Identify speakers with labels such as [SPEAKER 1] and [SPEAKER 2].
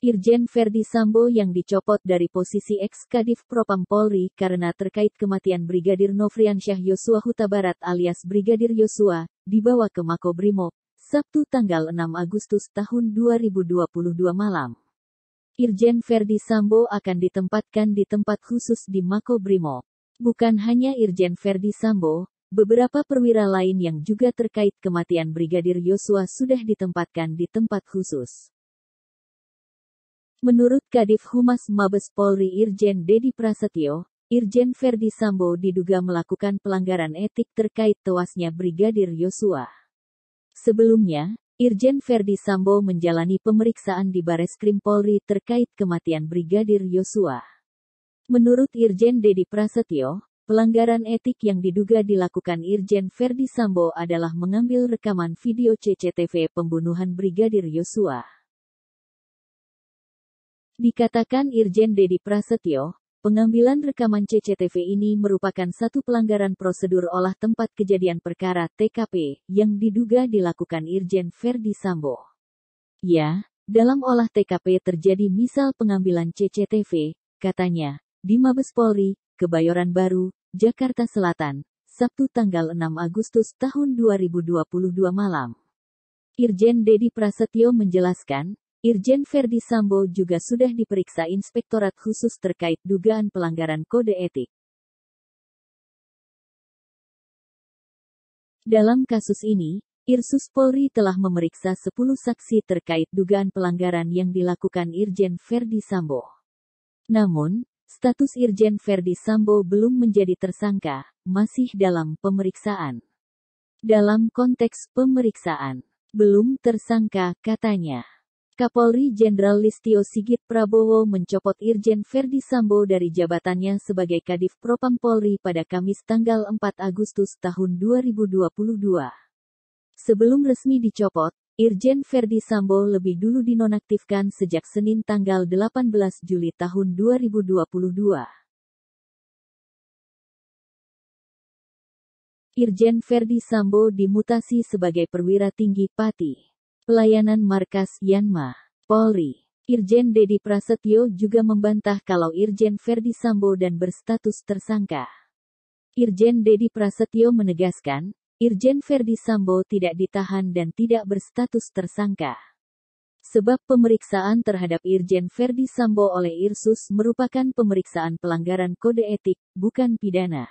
[SPEAKER 1] Irjen Verdi Sambo yang dicopot dari posisi ex Kadif Propam Polri karena terkait kematian Brigadir Nofriansyah Yosua Huta Barat alias Brigadir Yosua, dibawa ke Makobrimob, Sabtu tanggal 6 Agustus tahun 2022 malam. Irjen Verdi Sambo akan ditempatkan di tempat khusus di Makobrimob. Bukan hanya Irjen Verdi Sambo, beberapa perwira lain yang juga terkait kematian Brigadir Yosua sudah ditempatkan di tempat khusus. Menurut Kadif Humas Mabes Polri Irjen Dedi Prasetyo, Irjen Verdi Sambo diduga melakukan pelanggaran etik terkait tewasnya Brigadir Yosua. Sebelumnya, Irjen Verdi Sambo menjalani pemeriksaan di Bares Krim Polri terkait kematian Brigadir Yosua. Menurut Irjen Dedi Prasetyo, pelanggaran etik yang diduga dilakukan Irjen Verdi Sambo adalah mengambil rekaman video CCTV pembunuhan Brigadir Yosua. Dikatakan Irjen Dedi Prasetyo, pengambilan rekaman CCTV ini merupakan satu pelanggaran prosedur olah tempat kejadian perkara TKP yang diduga dilakukan Irjen Verdi Sambo. Ya, dalam olah TKP terjadi misal pengambilan CCTV, katanya, di Mabes Polri, Kebayoran Baru, Jakarta Selatan, Sabtu tanggal 6 Agustus tahun 2022 malam. Irjen Dedi Prasetyo menjelaskan,
[SPEAKER 2] Irjen Verdi Sambo juga sudah diperiksa Inspektorat Khusus terkait dugaan pelanggaran kode etik. Dalam kasus ini, Irsus Polri telah memeriksa 10 saksi terkait dugaan
[SPEAKER 1] pelanggaran yang dilakukan Irjen Verdi Sambo. Namun, status Irjen Verdi Sambo belum menjadi tersangka, masih dalam pemeriksaan. Dalam konteks pemeriksaan, belum tersangka katanya. Kapolri Jenderal Listio Sigit Prabowo mencopot Irjen Verdi Sambo dari jabatannya sebagai Kadif Propam Polri pada Kamis tanggal 4 Agustus tahun 2022. Sebelum resmi dicopot, Irjen Verdi Sambo lebih dulu
[SPEAKER 2] dinonaktifkan sejak Senin tanggal 18 Juli tahun 2022. Irjen Verdi Sambo dimutasi sebagai perwira tinggi Pati. Pelayanan Markas Yanma,
[SPEAKER 1] Polri. Irjen Dedi Prasetyo juga membantah kalau Irjen Verdi Sambo dan berstatus tersangka. Irjen Dedi Prasetyo menegaskan, Irjen Verdi Sambo tidak ditahan dan tidak berstatus tersangka. Sebab pemeriksaan terhadap Irjen Verdi Sambo oleh Irsus merupakan pemeriksaan pelanggaran kode etik, bukan pidana.